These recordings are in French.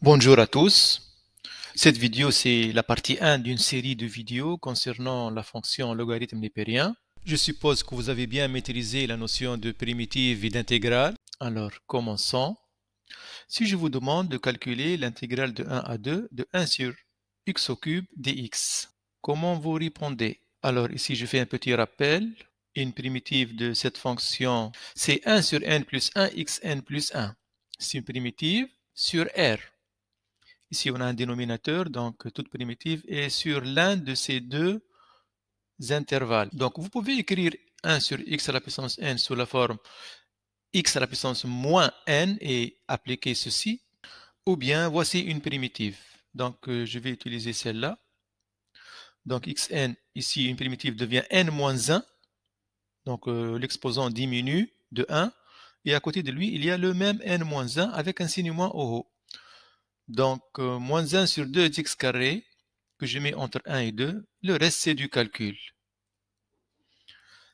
Bonjour à tous. Cette vidéo, c'est la partie 1 d'une série de vidéos concernant la fonction logarithme népérien. Je suppose que vous avez bien maîtrisé la notion de primitive et d'intégrale. Alors, commençons. Si je vous demande de calculer l'intégrale de 1 à 2 de 1 sur x au cube dx, comment vous répondez Alors ici, je fais un petit rappel. Une primitive de cette fonction, c'est 1 sur n plus 1 n plus 1. C'est une primitive sur R. Ici, on a un dénominateur, donc euh, toute primitive est sur l'un de ces deux intervalles. Donc, vous pouvez écrire 1 sur x à la puissance n sous la forme x à la puissance moins n et appliquer ceci. Ou bien, voici une primitive. Donc, euh, je vais utiliser celle-là. Donc, xn, ici, une primitive devient n moins 1. Donc, euh, l'exposant diminue de 1 et à côté de lui, il y a le même n-1 avec un signe moins au haut. Donc, euh, moins 1 sur 2 x carré, que je mets entre 1 et 2, le reste c'est du calcul.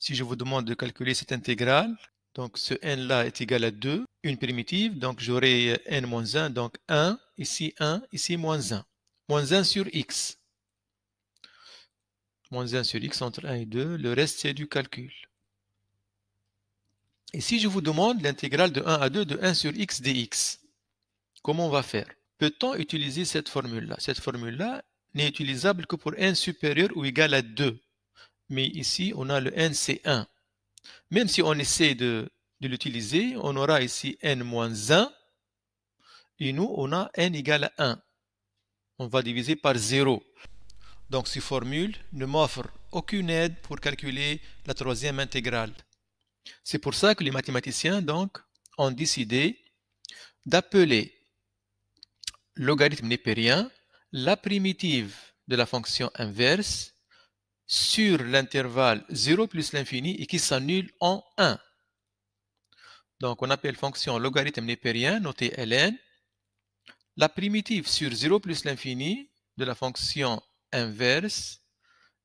Si je vous demande de calculer cette intégrale, donc ce n là est égal à 2, une primitive, donc j'aurai euh, n 1, donc 1, ici 1, ici moins 1. Moins 1 sur x. Moins 1 sur x entre 1 et 2, le reste c'est du calcul. Et si je vous demande l'intégrale de 1 à 2 de 1 sur x dx, comment on va faire Peut-on utiliser cette formule-là Cette formule-là n'est utilisable que pour n supérieur ou égal à 2. Mais ici, on a le n, c'est 1. Même si on essaie de, l'utiliser, on aura ici n moins 1. Et nous, on a n égal à 1. On va diviser par 0. Donc, cette formule ne m'offre aucune aide pour calculer la troisième intégrale. C'est pour ça que les mathématiciens donc, ont décidé d'appeler logarithme népérien la primitive de la fonction inverse sur l'intervalle 0 plus l'infini et qui s'annule en 1. Donc on appelle fonction logarithme népérien, notée ln, la primitive sur 0 plus l'infini de la fonction inverse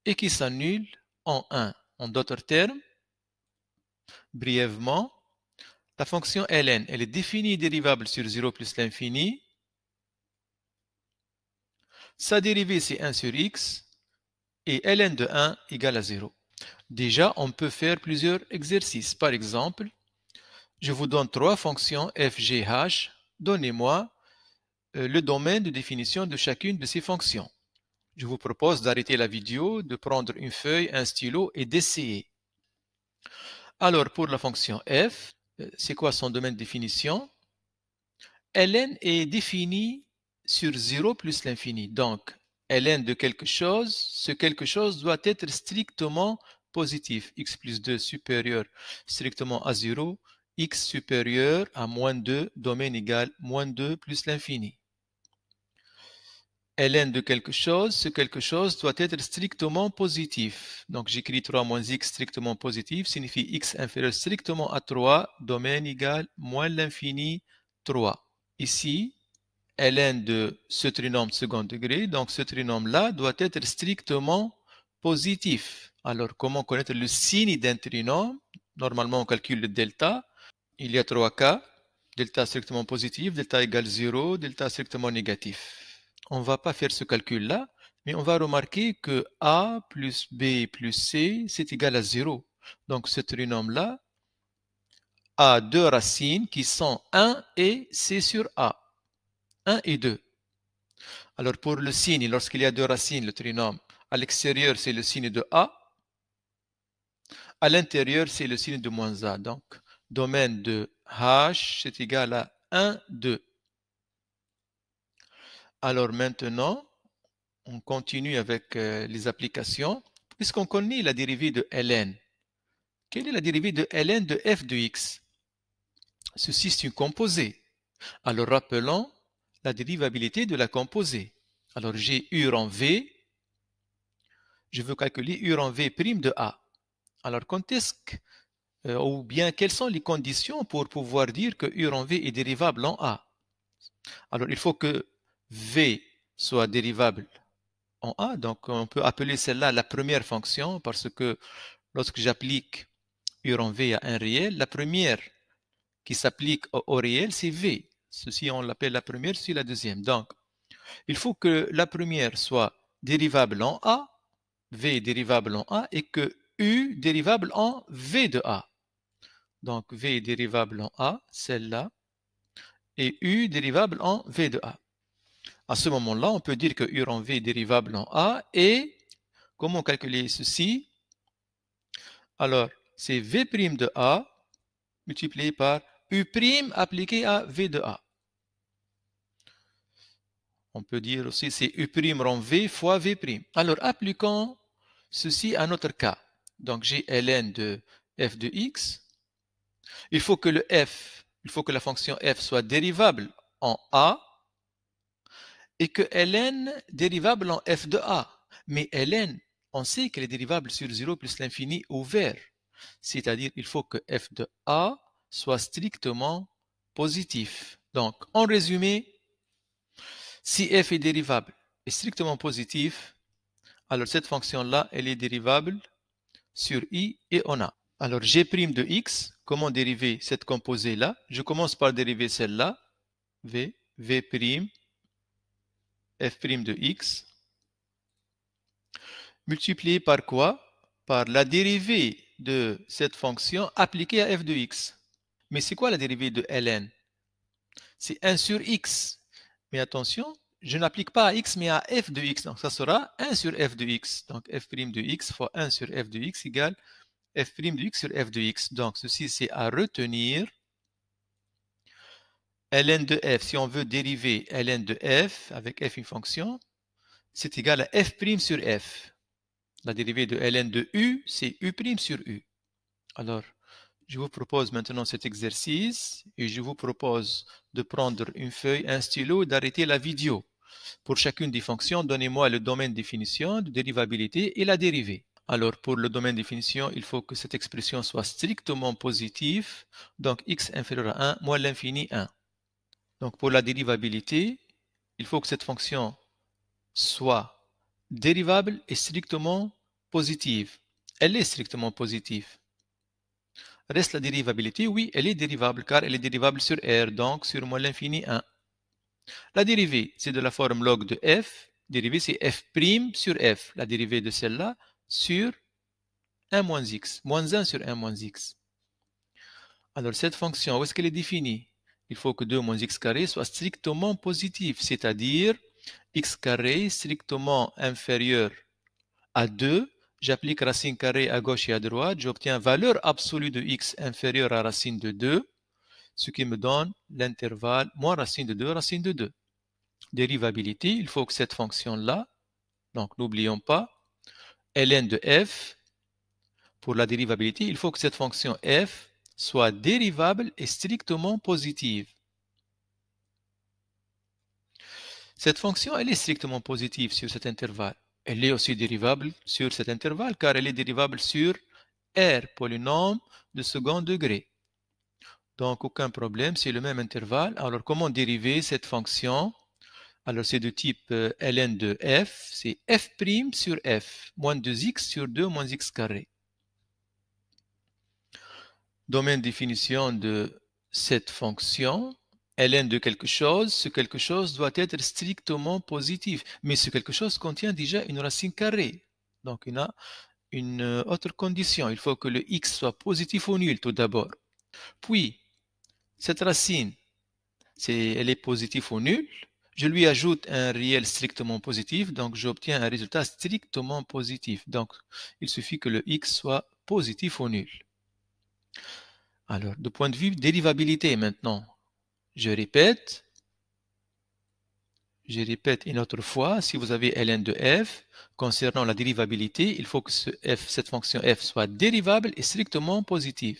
et qui s'annule en 1. En d'autres termes, Brièvement, la fonction ln, elle est définie dérivable sur 0 plus l'infini. Sa dérivée, c'est 1 sur x, et ln de 1 égale à 0. Déjà, on peut faire plusieurs exercices. Par exemple, je vous donne trois fonctions f, g, h. Donnez-moi euh, le domaine de définition de chacune de ces fonctions. Je vous propose d'arrêter la vidéo, de prendre une feuille, un stylo et d'essayer. Alors, pour la fonction f, euh, c'est quoi son domaine de définition ln est défini sur 0 plus l'infini. Donc, ln de quelque chose, ce quelque chose doit être strictement positif. x plus 2 supérieur strictement à 0, x supérieur à moins 2, domaine égal moins 2 plus l'infini ln de quelque chose, ce quelque chose doit être strictement positif. Donc j'écris 3 moins x strictement positif signifie x inférieur strictement à 3, domaine égal moins l'infini 3. Ici, ln de ce trinôme second degré, donc ce trinôme-là doit être strictement positif. Alors comment connaître le signe d'un trinôme Normalement on calcule le delta. Il y a trois cas, delta strictement positif, delta égal 0, delta strictement négatif on ne va pas faire ce calcul-là, mais on va remarquer que a plus b plus c, c'est égal à 0. Donc ce trinôme-là a deux racines qui sont 1 et c sur a. 1 et 2. Alors pour le signe, lorsqu'il y a deux racines, le trinôme, à l'extérieur, c'est le signe de a. À l'intérieur, c'est le signe de moins a. Donc, domaine de h, c'est égal à 1, 2. Alors maintenant, on continue avec euh, les applications. Puisqu'on connaît la dérivée de ln, quelle est la dérivée de ln de f de x Ceci est une composée. Alors rappelons la dérivabilité de la composée. Alors j'ai u en v, je veux calculer u en v' prime de a. Alors quand est-ce que, euh, ou bien quelles sont les conditions pour pouvoir dire que u en v est dérivable en a Alors il faut que V soit dérivable en A. Donc, on peut appeler celle-là la première fonction parce que lorsque j'applique U en V à un réel, la première qui s'applique au, réel, c'est V. Ceci, on l'appelle la première, c'est la deuxième. Donc, il faut que la première soit dérivable en A, V dérivable en A, et que U dérivable en V de A. Donc, V dérivable en A, celle-là, et U dérivable en V de A. À ce moment-là, on peut dire que U en V est dérivable en A. Et comment calculer ceci Alors, c'est V' de A multiplié par U' appliqué à V de A. On peut dire aussi que c'est U' en V fois V'. Alors, appliquons ceci à notre cas. Donc, j'ai ln de f de x. Il faut que le f, il faut que la fonction f soit dérivable en A et que ln dérivable en f de a. Mais ln, on sait qu'elle est dérivable sur 0 plus l'infini ouvert. C'est-à-dire il faut que f de a soit strictement positif. Donc, en résumé, si f est dérivable et strictement positif, alors cette fonction-là, elle est dérivable sur i et on a. Alors g' de x, comment dériver cette composée-là Je commence par dériver celle-là, v, v' f' de x, multiplié par quoi Par la dérivée de cette fonction appliquée à f de x. Mais c'est quoi la dérivée de ln C'est 1 sur x. Mais attention, je n'applique pas à x, mais à f de x. Donc ça sera 1 sur f de x. Donc f' de x fois 1 sur f de x égale f' de x sur f de x. Donc ceci, c'est à retenir ln de f, si on veut dériver ln de f, avec f une fonction, c'est égal à f' sur f. La dérivée de ln de u, c'est u' sur u. Alors, je vous propose maintenant cet exercice et je vous propose de prendre une feuille, un stylo d'arrêter la vidéo. Pour chacune des fonctions, donnez-moi le domaine définition, de dérivabilité et la dérivée. Alors pour le domaine définition, il faut que cette expression soit strictement positive, donc x inférieur à 1 moins l'infini 1. Donc pour la dérivabilité, il faut que cette fonction soit dérivable et strictement positive. Elle est strictement positive. Reste la dérivabilité, oui, elle est dérivable car elle est dérivable sur R, donc sur moins l'infini 1. La dérivée, c'est de la forme log de f. Dérivée, c'est f' sur f. La dérivée de celle-là sur 1 moins x. Moins 1 sur 1 moins x. Alors cette fonction, où est-ce qu'elle est définie il faut que 2 moins x carré soit strictement positif, c'est-à-dire x carré strictement inférieur à 2. J'applique racine carrée à gauche et à droite. J'obtiens valeur absolue de x inférieure à racine de 2, ce qui me donne l'intervalle moins racine de 2, racine de 2. Dérivabilité, il faut que cette fonction-là, donc n'oublions pas, ln de f, pour la dérivabilité, il faut que cette fonction f soit dérivable et strictement positive. Cette fonction, elle est strictement positive sur cet intervalle. Elle est aussi dérivable sur cet intervalle car elle est dérivable sur R, polynôme de second degré. Donc aucun problème, c'est le même intervalle. Alors comment dériver cette fonction Alors c'est de type euh, ln de f, c'est f' sur f, moins 2x sur 2 moins x carré domaine définition de cette fonction, ln de quelque chose, ce quelque chose doit être strictement positif. Mais ce quelque chose contient déjà une racine carrée. Donc, il y a une euh, autre condition. Il faut que le x soit positif ou nul tout d'abord. Puis, cette racine, elle est positive ou nulle. Je lui ajoute un réel strictement positif, donc j'obtiens un résultat strictement positif. Donc, il suffit que le x soit positif ou nul. Alors, du point de vue dérivabilité maintenant, je répète, je répète une autre fois, si vous avez ln de f, concernant la dérivabilité, il faut que cette fonction f soit dérivable et strictement positive.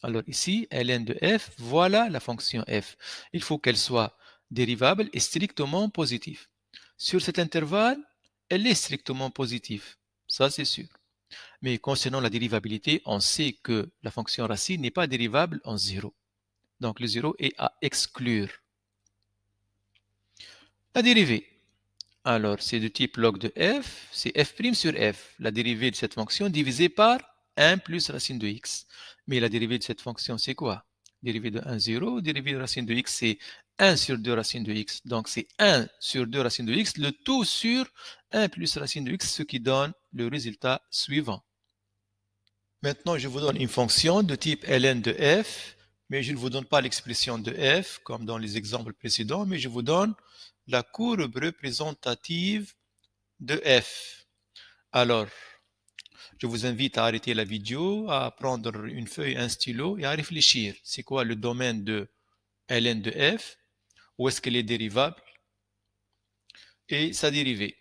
Alors ici, ln de f, voilà la fonction f. Il faut qu'elle soit dérivable et strictement positive. Sur cet intervalle, elle est strictement positive, ça c'est sûr. Mais concernant la dérivabilité, on sait que la fonction racine n'est pas dérivable en 0. Donc le 0 est à exclure. La dérivée. Alors, c'est du type log de f, c'est f' sur f, la dérivée de cette fonction divisée par 1 plus racine de x. Mais la dérivée de cette fonction, c'est quoi Dérivée de 1, 0, dérivée de racine de x, c'est 1 sur 2 racine de x. Donc, c'est 1 sur 2 racine de x, le tout sur 1 plus racine de x, ce qui donne le résultat suivant. Maintenant, je vous donne une fonction de type ln de f, mais je ne vous donne pas l'expression de f, comme dans les exemples précédents, mais je vous donne la courbe représentative de f. Alors, je vous invite à arrêter la vidéo, à prendre une feuille, un stylo et à réfléchir. C'est quoi le domaine de ln de f Où est-ce qu'elle est dérivable Et sa dérivée.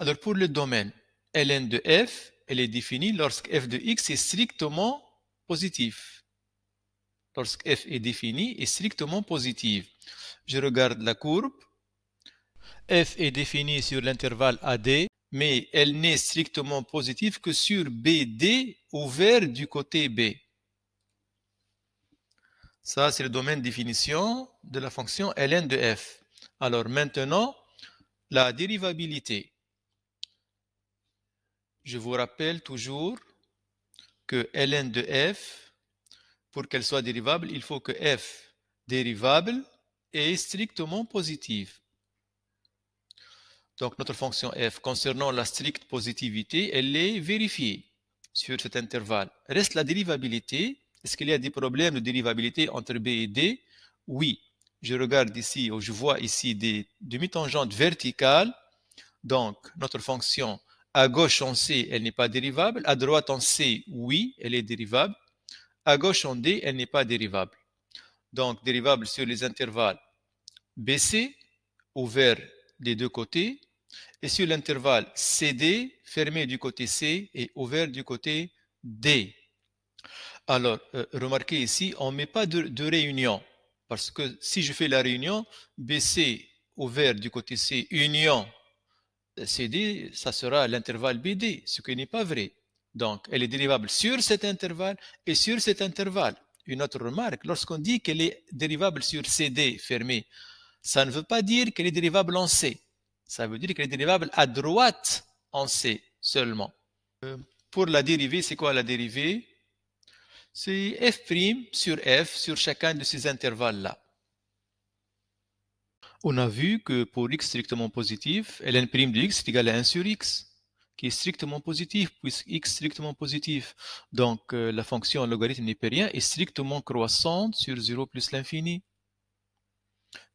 Alors pour le domaine Ln de f, elle est définie lorsque f de x est strictement positif. Lorsque f est défini est strictement positive. Je regarde la courbe. f est définie sur l'intervalle AD, mais elle n'est strictement positive que sur BD ouvert du côté B. Ça, c'est le domaine définition de la fonction ln de f. Alors maintenant, la dérivabilité. Je vous rappelle toujours que ln de f, pour qu'elle soit dérivable, il faut que f dérivable est strictement positive. Donc notre fonction f concernant la stricte positivité, elle est vérifiée sur cet intervalle. Reste la dérivabilité. Est-ce qu'il y a des problèmes de dérivabilité entre b et d Oui. Je regarde ici, je vois ici des demi-tangentes verticales. Donc notre fonction à gauche, on sait elle n'est pas dérivable. À droite, en sait oui, elle est dérivable. À gauche, on D, elle n'est pas dérivable. Donc, dérivable sur les intervalles BC, ouvert des deux côtés, et sur l'intervalle CD, fermé du côté C et ouvert du côté D. Alors, euh, remarquez ici, on ne met pas de, réunion, parce que si je fais la réunion, BC ouvert du côté C, union CD, ça sera l'intervalle BD, ce qui n'est pas vrai. Donc, elle est dérivable sur cet intervalle et sur cet intervalle. Une autre remarque, lorsqu'on dit qu'elle est dérivable sur CD fermé, ça ne veut pas dire qu'elle est dérivable en C. Ça veut dire qu'elle est dérivable à droite en C seulement. Euh, pour la dérivée, c'est quoi la dérivée C'est f' sur f sur chacun de ces intervalles-là on a vu que pour x strictement positif, ln' prime de x est égal à 1 sur x, qui est strictement positif, puisque x strictement positif. Donc euh, la fonction logarithme rien, est strictement croissante sur 0 plus l'infini.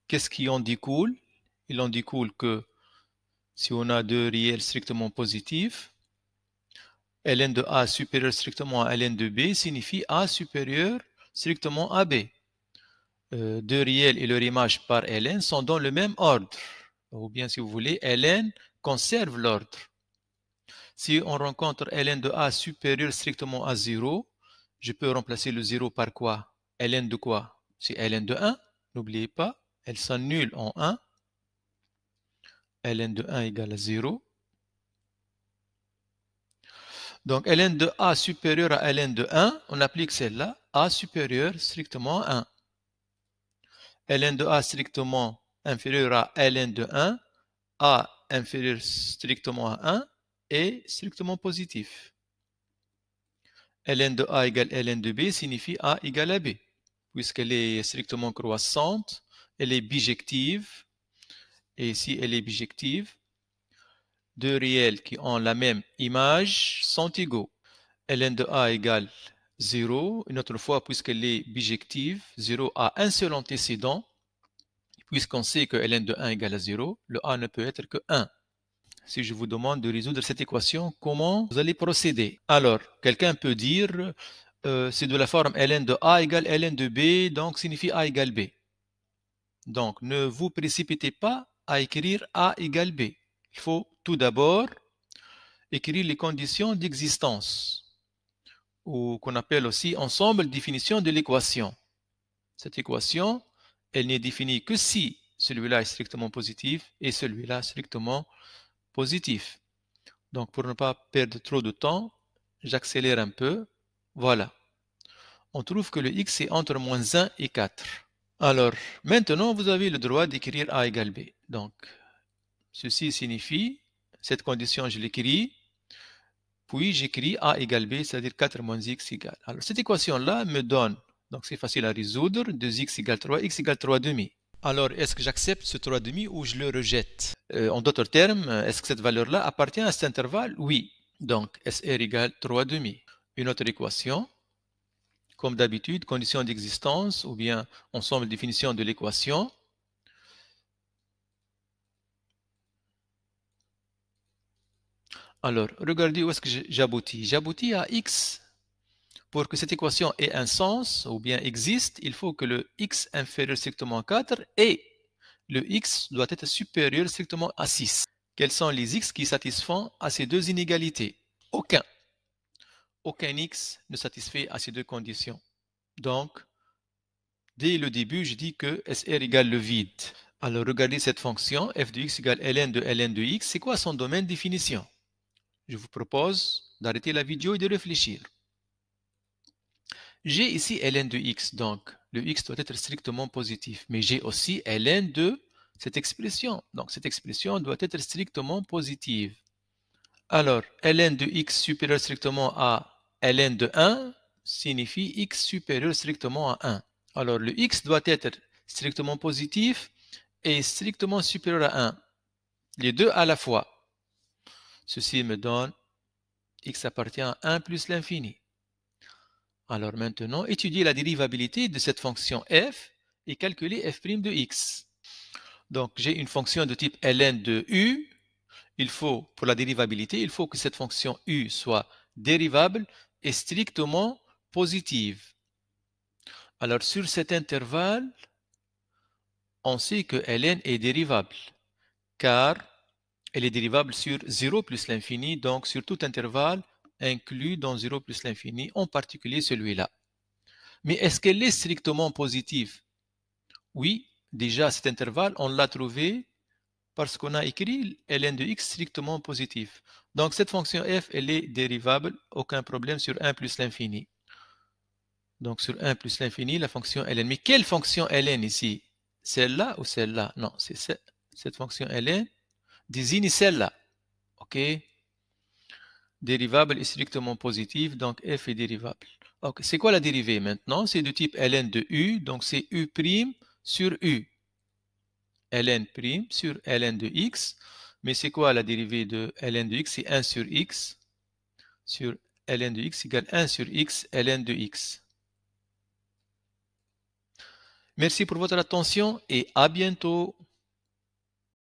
Qu'est-ce qui en découle Il en découle que si on a deux réels strictement positifs, ln de a supérieur strictement à ln de b signifie a supérieur strictement à b. Euh, de Riel et leur image par Ln sont dans le même ordre. Ou bien, si vous voulez, Ln conserve l'ordre. Si on rencontre Ln de A supérieur strictement à 0, je peux remplacer le 0 par quoi Ln de quoi C'est Ln de 1, n'oubliez pas, elle s'annule en 1. Ln de 1 égale à 0. Donc Ln de A supérieur à Ln de 1, on applique celle-là, A supérieur strictement à 1 ln de a strictement inférieur à ln de 1, a inférieur strictement à 1 et strictement positif. ln de a égale ln de b signifie a égale à b, puisqu'elle est strictement croissante, elle est bijective, et si elle est bijective, deux réels qui ont la même image sont égaux. ln de a égale 0, une autre fois, puisqu'elle est bijective, 0 a un seul antécédent, puisqu'on sait que ln de 1 égale à 0, le a ne peut être que 1. Si je vous demande de résoudre cette équation, comment vous allez procéder Alors, quelqu'un peut dire, euh, c'est de la forme ln de a égale ln de b, donc signifie a égale b. Donc, ne vous précipitez pas à écrire a égale b. Il faut tout d'abord écrire les conditions d'existence ou qu'on appelle aussi ensemble définition de l'équation. Cette équation, elle n'est définie que si celui-là est strictement positif et celui-là strictement positif. Donc pour ne pas perdre trop de temps, j'accélère un peu. Voilà. On trouve que le x est entre moins 1 et 4. Alors maintenant, vous avez le droit d'écrire a égale b. Donc ceci signifie, cette condition je l'écris, puis j'écris A égale B, c'est-à-dire 4 moins x égale. Alors cette équation-là me donne, donc c'est facile à résoudre, 2x égale 3, x égale 3 demi. Alors est-ce que j'accepte ce 3 demi ou je le rejette euh, En d'autres termes, est-ce que cette valeur-là appartient à cet intervalle Oui. Donc SR égale 3 demi. Une autre équation, comme d'habitude, condition d'existence ou bien ensemble définition de l'équation. Alors, regardez où est-ce que j'aboutis. J'aboutis à x. Pour que cette équation ait un sens ou bien existe, il faut que le x inférieur strictement à 4 et le x doit être supérieur strictement à 6. Quels sont les x qui satisfont à ces deux inégalités Aucun. Aucun x ne satisfait à ces deux conditions. Donc, dès le début, je dis que SR égale le vide. Alors, regardez cette fonction, f de x égale ln de ln de x. C'est quoi son domaine de définition je vous propose d'arrêter la vidéo et de réfléchir. J'ai ici ln de x, donc le x doit être strictement positif, mais j'ai aussi ln de cette expression. Donc cette expression doit être strictement positive. Alors, ln de x supérieur strictement à ln de 1 signifie x supérieur strictement à 1. Alors, le x doit être strictement positif et strictement supérieur à 1. Les deux à la fois. Ceci me donne x appartient à 1 plus l'infini. Alors maintenant, étudier la dérivabilité de cette fonction f et calculez f' de x. Donc j'ai une fonction de type ln de u. Il faut, pour la dérivabilité, il faut que cette fonction u soit dérivable et strictement positive. Alors sur cet intervalle, on sait que ln est dérivable, car elle est dérivable sur 0 plus l'infini, donc sur tout intervalle inclus dans 0 plus l'infini, en particulier celui-là. Mais est-ce qu'elle est strictement positive Oui, déjà cet intervalle, on l'a trouvé parce qu'on a écrit ln de x strictement positif. Donc cette fonction f, elle est dérivable, aucun problème sur 1 plus l'infini. Donc sur 1 plus l'infini, la fonction ln. Mais quelle fonction ln ici Celle-là ou celle-là Non, c'est cette fonction ln désigne celle-là. OK Dérivable est strictement positif, donc f est dérivable. OK, c'est quoi la dérivée maintenant C'est du type ln de u, donc c'est u' sur u. ln' sur ln de x. Mais c'est quoi la dérivée de ln de x C'est 1 sur x sur ln de x égale 1 sur x ln de x. Merci pour votre attention et à bientôt.